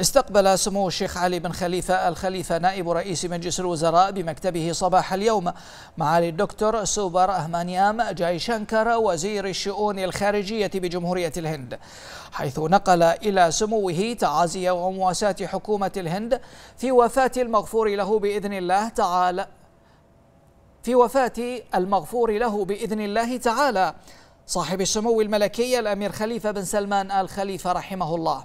استقبل سمو الشيخ علي بن خليفة الخليفة نائب رئيس مجلس الوزراء بمكتبه صباح اليوم معالي الدكتور سوبر أهمانيام جاي شانكر وزير الشؤون الخارجية بجمهورية الهند حيث نقل إلى سموه تعازي ومواساة حكومة الهند في وفاة المغفور له بإذن الله تعالى في وفاة المغفور له بإذن الله تعالى صاحب السمو الملكي الأمير خليفة بن سلمان آل خليفة رحمه الله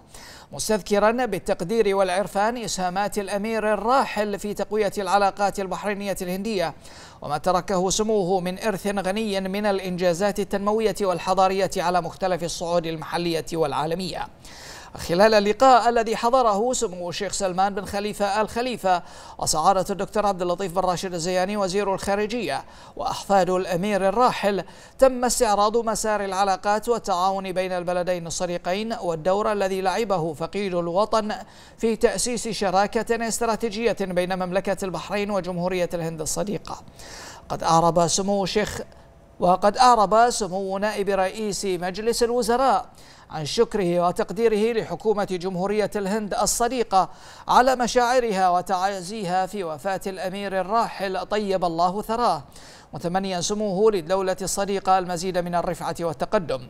مستذكرا بالتقدير والعرفان إسهامات الأمير الراحل في تقوية العلاقات البحرينية الهندية وما تركه سموه من إرث غني من الإنجازات التنموية والحضارية على مختلف الصعود المحلية والعالمية خلال اللقاء الذي حضره سمو الشيخ سلمان بن خليفة آل خليفة وسعادة الدكتور عبد اللطيف بن راشد الزياني وزير الخارجية وأحفاد الأمير الراحل تم استعراض مسار العلاقات والتعاون بين البلدين الصديقين والدور الذي لعبه فقيد الوطن في تأسيس شراكة استراتيجية بين مملكة البحرين وجمهورية الهند الصديقة قد أعرب سمو الشيخ وقد أعرب سمو نائب رئيس مجلس الوزراء عن شكره وتقديره لحكومة جمهورية الهند الصديقة على مشاعرها وتعازيها في وفاة الأمير الراحل طيب الله ثراه متمنيا سموه للدولة الصديقة المزيد من الرفعة والتقدم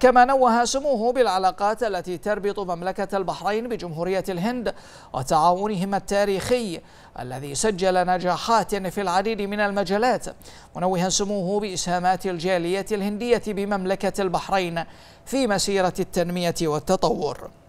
كما نوه سموه بالعلاقات التي تربط مملكة البحرين بجمهورية الهند وتعاونهما التاريخي الذي سجل نجاحات في العديد من المجالات منوها سموه بإسهامات الجالية الهندية بمملكة البحرين في مسيرة التنمية والتطور